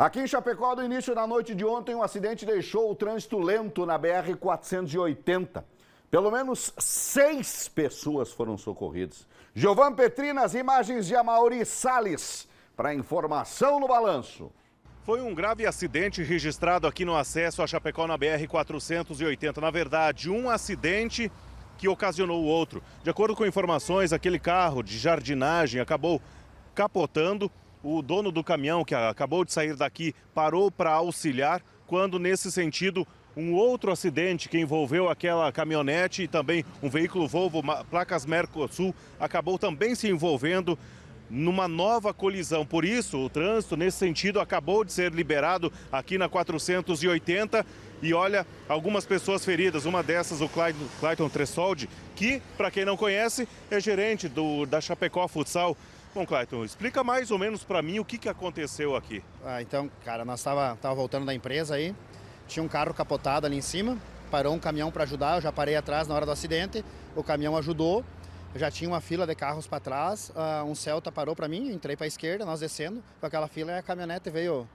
Aqui em Chapecó, no início da noite de ontem, um acidente deixou o trânsito lento na BR-480. Pelo menos seis pessoas foram socorridas. Giovan Petrina, as imagens de Amauri Salles. Para informação no balanço. Foi um grave acidente registrado aqui no acesso a Chapecó na BR-480. Na verdade, um acidente que ocasionou o outro. De acordo com informações, aquele carro de jardinagem acabou capotando o dono do caminhão que acabou de sair daqui parou para auxiliar, quando nesse sentido um outro acidente que envolveu aquela caminhonete e também um veículo Volvo placas Mercosul acabou também se envolvendo numa nova colisão. Por isso, o trânsito nesse sentido acabou de ser liberado aqui na 480 e olha, algumas pessoas feridas, uma dessas o Clayton, Clayton Tressoldi, que, para quem não conhece, é gerente do, da Chapecó Futsal Bom, Clayton, explica mais ou menos para mim o que, que aconteceu aqui. Ah, então, cara, nós tava, tava voltando da empresa aí, tinha um carro capotado ali em cima, parou um caminhão para ajudar, eu já parei atrás na hora do acidente, o caminhão ajudou, já tinha uma fila de carros para trás, uh, um Celta parou para mim, entrei para a esquerda, nós descendo, com aquela fila, a caminhonete veio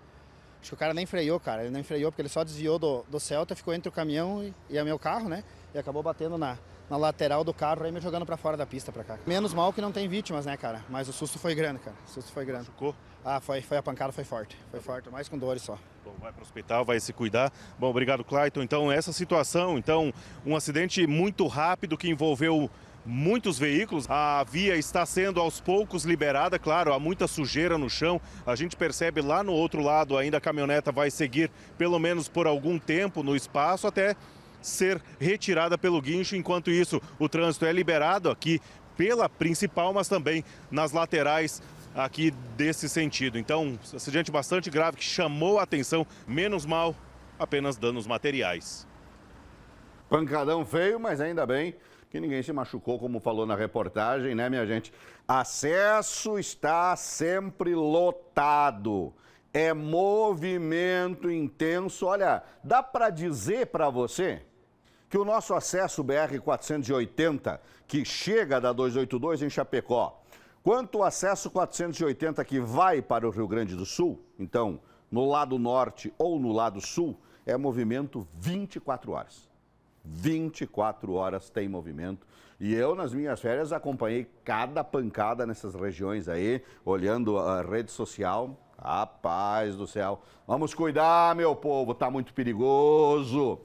Acho que o cara nem freou, cara. Ele nem freou porque ele só desviou do, do Celta, ficou entre o caminhão e, o é meu carro, né? E acabou batendo na, na lateral do carro e me jogando para fora da pista para cá. Menos mal que não tem vítimas, né, cara? Mas o susto foi grande, cara. O susto foi grande. Machucou? Ah, foi, foi a pancada, foi forte. Foi forte, mais com dores só. Bom, vai para o hospital, vai se cuidar. Bom, obrigado, Clayton. Então, essa situação, então, um acidente muito rápido que envolveu muitos veículos. A via está sendo aos poucos liberada, claro, há muita sujeira no chão. A gente percebe lá no outro lado ainda a caminhoneta vai seguir pelo menos por algum tempo no espaço até ser retirada pelo guincho. Enquanto isso, o trânsito é liberado aqui pela principal, mas também nas laterais aqui desse sentido. Então, acidente bastante grave que chamou a atenção, menos mal, apenas danos materiais. Pancadão feio, mas ainda bem que ninguém se machucou, como falou na reportagem, né, minha gente? Acesso está sempre lotado. É movimento intenso. Olha, dá para dizer para você que o nosso acesso BR 480, que chega da 282 em Chapecó, quanto o acesso 480 que vai para o Rio Grande do Sul, então, no lado norte ou no lado sul, é movimento 24 horas. 24 horas tem movimento. E eu, nas minhas férias, acompanhei cada pancada nessas regiões aí, olhando a rede social. Rapaz do céu, vamos cuidar, meu povo, tá muito perigoso.